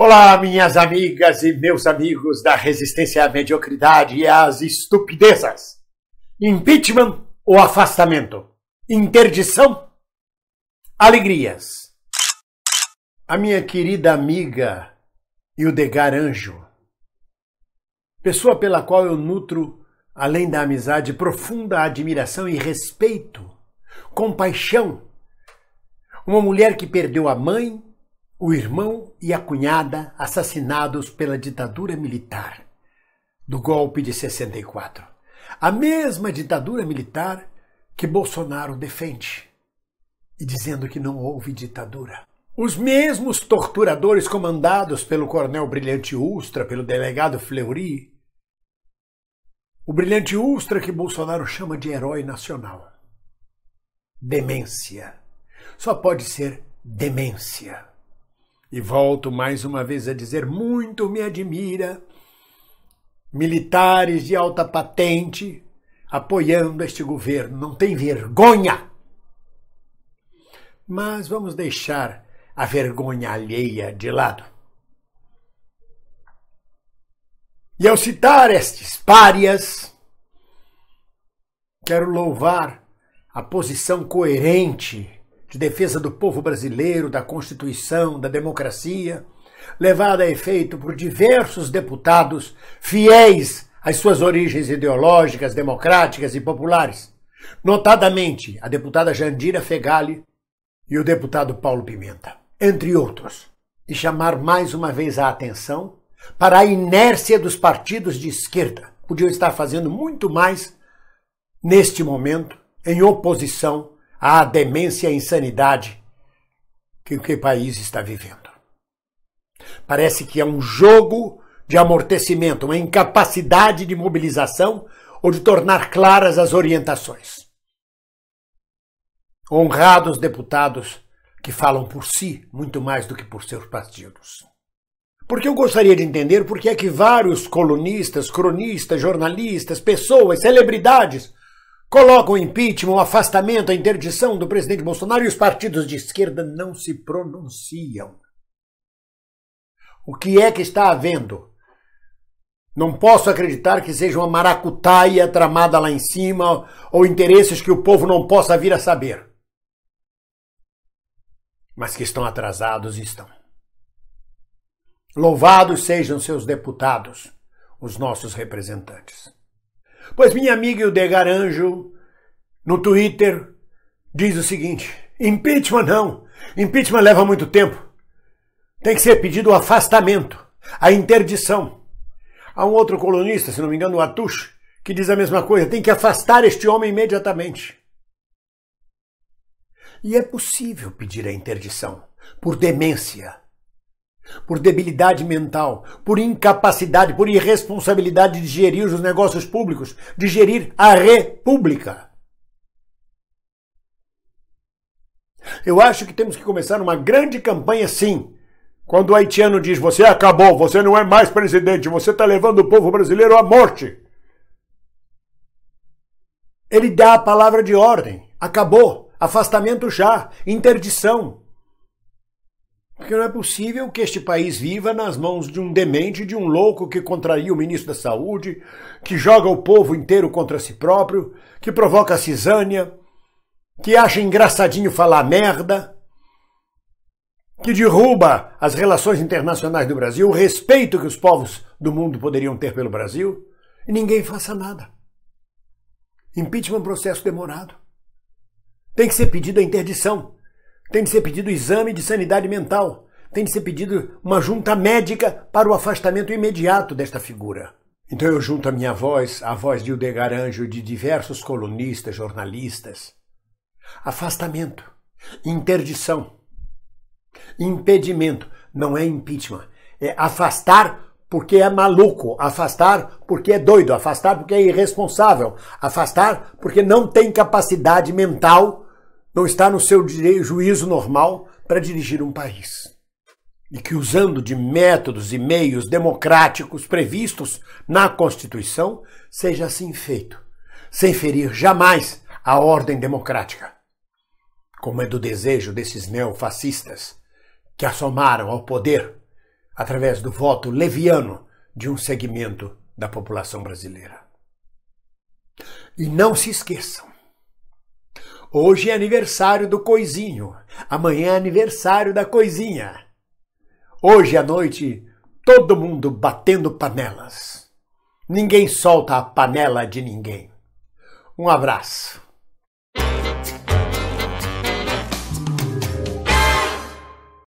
Olá, minhas amigas e meus amigos da resistência à mediocridade e às estupidezas. Impeachment ou afastamento? Interdição? Alegrias. A minha querida amiga Hildegar Anjo, pessoa pela qual eu nutro, além da amizade, profunda admiração e respeito, compaixão. Uma mulher que perdeu a mãe, o irmão e a cunhada assassinados pela ditadura militar do golpe de 64. A mesma ditadura militar que Bolsonaro defende e dizendo que não houve ditadura. Os mesmos torturadores comandados pelo coronel Brilhante Ustra, pelo delegado Fleury, o Brilhante Ustra que Bolsonaro chama de herói nacional. Demência. Só pode ser demência. E volto mais uma vez a dizer: muito me admira militares de alta patente apoiando este governo. Não tem vergonha! Mas vamos deixar a vergonha alheia de lado. E ao citar estes párias, quero louvar a posição coerente de defesa do povo brasileiro, da Constituição, da democracia, levada a efeito por diversos deputados fiéis às suas origens ideológicas, democráticas e populares, notadamente a deputada Jandira Fegali e o deputado Paulo Pimenta, entre outros, e chamar mais uma vez a atenção para a inércia dos partidos de esquerda. Podiam estar fazendo muito mais neste momento em oposição à demência e à insanidade que o país está vivendo. Parece que é um jogo de amortecimento, uma incapacidade de mobilização ou de tornar claras as orientações. Honrados deputados que falam por si muito mais do que por seus partidos. Porque eu gostaria de entender por que é que vários colunistas, cronistas, jornalistas, pessoas, celebridades Coloca o impeachment, o afastamento, a interdição do presidente Bolsonaro e os partidos de esquerda não se pronunciam. O que é que está havendo? Não posso acreditar que seja uma maracutaia tramada lá em cima ou interesses que o povo não possa vir a saber. Mas que estão atrasados, estão. Louvados sejam seus deputados, os nossos representantes. Pois minha amiga de Garanjo, no Twitter, diz o seguinte: impeachment não. Impeachment leva muito tempo. Tem que ser pedido o afastamento, a interdição. Há um outro colunista, se não me engano, o Atush, que diz a mesma coisa: tem que afastar este homem imediatamente. E é possível pedir a interdição por demência, por debilidade mental, por incapacidade, por irresponsabilidade de gerir os negócios públicos, de gerir a república. Eu acho que temos que começar uma grande campanha, sim. Quando o haitiano diz: você acabou, você não é mais presidente, você está levando o povo brasileiro à morte. Ele dá a palavra de ordem: acabou, afastamento já, interdição. Porque não é possível que este país viva nas mãos de um demente, de um louco que contraria o ministro da Saúde, que joga o povo inteiro contra si próprio, que provoca cisânia, que acha engraçadinho falar merda, que derruba as relações internacionais do Brasil, o respeito que os povos do mundo poderiam ter pelo Brasil, e ninguém faça nada. Impeachment é um processo demorado. Tem que ser pedido a interdição tem de ser pedido exame de sanidade mental, tem de ser pedido uma junta médica para o afastamento imediato desta figura. Então eu junto a minha voz, a voz de Hildegar Anjo e de diversos colunistas, jornalistas. Afastamento, interdição, impedimento, não é impeachment, é afastar porque é maluco, afastar porque é doido, afastar porque é irresponsável, afastar porque não tem capacidade mental não está no seu juízo normal para dirigir um país. E que, usando de métodos e meios democráticos previstos na Constituição, seja assim feito, sem ferir jamais a ordem democrática, como é do desejo desses neofascistas que assomaram ao poder através do voto leviano de um segmento da população brasileira. E não se esqueçam, Hoje é aniversário do Coisinho, amanhã é aniversário da Coisinha. Hoje à noite, todo mundo batendo panelas. Ninguém solta a panela de ninguém. Um abraço.